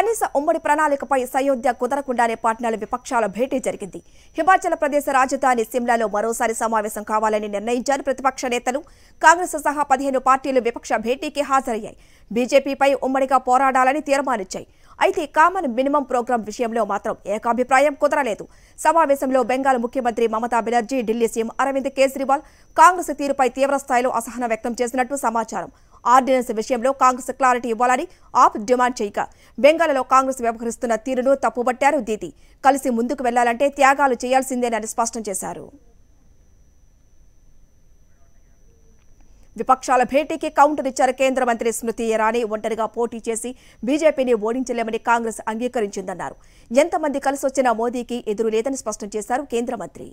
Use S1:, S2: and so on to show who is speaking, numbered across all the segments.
S1: కనీస ఉమ్మడి ప్రణాళికపై సయోధ్య కుదరకుండానే పాట్నాల విపక్షాల భేటీ జరిగింది హిమాచల్ ప్రదేశ్ రాజధాని సిమ్లాలో మరోసారి సమావేశం కావాలని నిర్ణయించారు ప్రతిపక్ష నేతలు కాంగ్రెస్ సహా పదిహేను పార్టీలు విపక్ష భేటీకి హాజరయ్యాయి బీజేపీపై ఉమ్మడిగా పోరాడాలని తీర్మానించాయి అయితే కామన్ మినిమం ప్రోగ్రాం విషయంలో మాత్రం ఏకాభిప్రాయం కుదరలేదు సమావేశంలో బెంగాల్ ముఖ్యమంత్రి మమతా బెనర్జీ ఢిల్లీ సీఎం అరవింద్ కేజ్రీవాల్ కాంగ్రెస్ తీరుపై తీవ్రస్థాయిలో అసహనం వ్యక్తం చేసినట్టు సమాచారం ఆర్డినెన్స్ విషయంలో కాంగ్రెస్ క్లారిటీ ఇవ్వాలని ఆప్ డిమాండ్ చేయక బెంగాల్లో కాంగ్రెస్ వ్యవహరిస్తున్న తీరును తప్పుబట్టారు దీతి కలిసి ముందుకు వెళ్లాలంటే త్యాగాలు చేయాల్సిందేనని స్పష్టం చేశారు విపక్షాల భేటీకి కౌంటర్ ఇచ్చారు కేంద్ర మంత్రి స్మృతి ఇరానీ ఒంటరిగా పోటీ చేసి బీజేపీని ఓడించలేమని కాంగ్రెస్ అంగీకరించిందన్నారు ఎంతమంది కలిసొచ్చినా మోదీకి ఎదురు లేదని స్పష్టం చేశారు కేంద్ర మంత్రి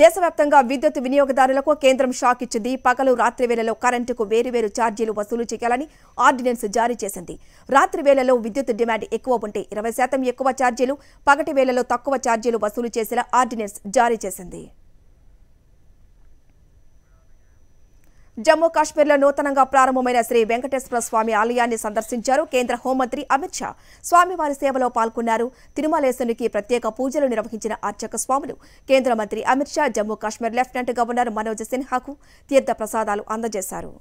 S1: దేశవ్యాప్తంగా విద్యుత్ వినియోగదారులకు కేంద్రం షాక్ ఇచ్చింది పగలు రాత్రి వేళలో కరెంటుకు వేరువేరు ఛార్జీలు వసూలు చేయాలని ఆర్డినెన్స్ జారీ చేసింది రాత్రి వేళలో విద్యుత్ డిమాండ్ ఎక్కువ ఉంటే ఇరవై శాతం ఎక్కువ ఛార్జీలు పగటి వేళలో తక్కువ ఛార్జీలు వసూలు చేసేలా ఆర్డినెన్స్ జారీ చేసింది జమ్మూ కాశ్మీర్లో నూతనంగా ప్రారంభమైన శ్రీ వెంకటేశ్వర స్వామి ఆలయాన్ని సందర్శించారు కేంద్ర హోంమంత్రి అమిత్ షా స్వామివారి సేవలో పాల్గొన్నారు తిరుమలేశునికి ప్రత్యేక పూజలు నిర్వహించిన అర్చక స్వాములు కేంద్ర మంత్రి అమిత్ షా జమ్మూ కాశ్మీర్ లెఫ్టినెంట్ గవర్నర్ మనోజ్ సిన్హాకు తీర్థ ప్రసాదాలు అందజేశారు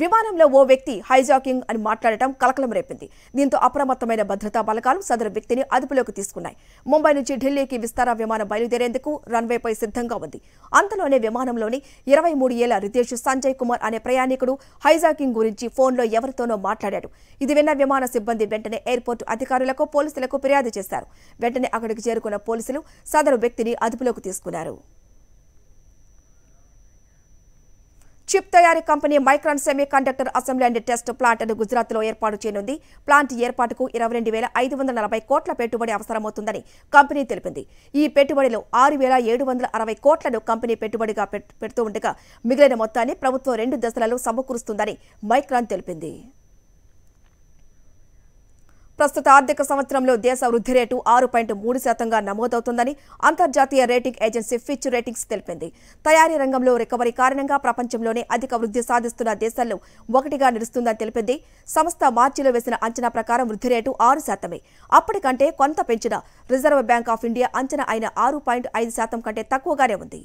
S1: విమానంలో ఓ వ్యక్తి హైజాకింగ్ అని మాట్లాడటం కలకలం రేపింది దీంతో అప్రమత్తమైన భద్రతా బలగాలు సదరు వ్యక్తిని అదుపులోకి తీసుకున్నాయి ముంబై నుంచి ఢిల్లీకి విస్తార విమానం బయలుదేరేందుకు రన్వేపై సిద్ధంగా ఉంది అంతలోనే విమానంలోని ఇరవై మూడు ఏళ్ల రితేష్ సంజయ్ కుమార్ అనే ప్రయాణికుడు హైజాకింగ్ గురించి ఫోన్లో ఎవరితోనో మాట్లాడాడు ఇది విన్న విమాన సిబ్బంది వెంటనే ఎయిర్పోర్ట్ అధికారులకు పోలీసులకు ఫిర్యాదు చేశారు వెంటనే అక్కడికి చేరుకున్న పోలీసులు సదరు వ్యక్తిని అదుపులోకి తీసుకున్నారు చిప్ తయారీ company Micron semiconductor assembly and test plant ను గుజరాత్ లో ఏర్పాటు చేయనుంది ప్లాంట్ ఏర్పాటుకు ఇరవై రెండు వేల ఐదు వందల నలభై కోట్ల పెట్టుబడి అవసరమవుతుందని కంపెనీ తెలిపింది ఈ పెట్టుబడిలో ఆరు వేల ఏడు వందల అరవై కోట్లను కంపెనీ పెట్టుబడిగా పెడుతూ ఉండగా మిగిలిన మొత్తాన్ని ప్రభుత్వం రెండు దశలలో సమకూరుస్తుందని మైక్రాన్ తెలిపింది ప్రస్తుత ఆర్థిక సంవత్సరంలో దేశ వృద్ధి రేటు ఆరు పాయింట్ మూడు శాతంగా నమోదవుతుందని అంతర్జాతీయ రేటింగ్ ఏజెన్సీ ఫిచ్ రేటింగ్స్ తెలిపింది తయారీ రంగంలో రికవరీ కారణంగా ప్రపంచంలోనే అధిక వృద్ధి సాధిస్తున్న దేశాల్లో ఒకటిగా నిలుస్తుందని తెలిపింది సంస్థ మార్చిలో వేసిన అంచనా ప్రకారం వృద్ధి రేటు ఆరు శాతమే అప్పటికంటే కొంత పెంచిన రిజర్వ్ బ్యాంక్ ఆఫ్ ఇండియా అంచనా అయిన ఆరు పాయింట్ ఐదు శాతం కంటే తక్కువగానే ఉంది